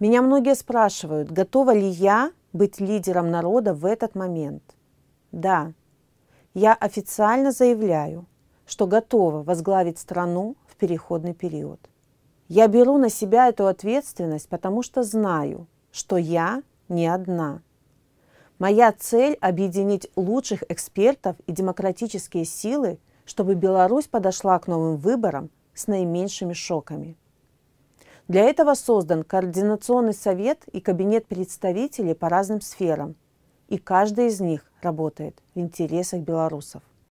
Меня многие спрашивают, готова ли я быть лидером народа в этот момент. Да, я официально заявляю, что готова возглавить страну в переходный период. Я беру на себя эту ответственность, потому что знаю, что я не одна. Моя цель – объединить лучших экспертов и демократические силы, чтобы Беларусь подошла к новым выборам с наименьшими шоками – для этого создан Координационный совет и Кабинет представителей по разным сферам. И каждый из них работает в интересах белорусов.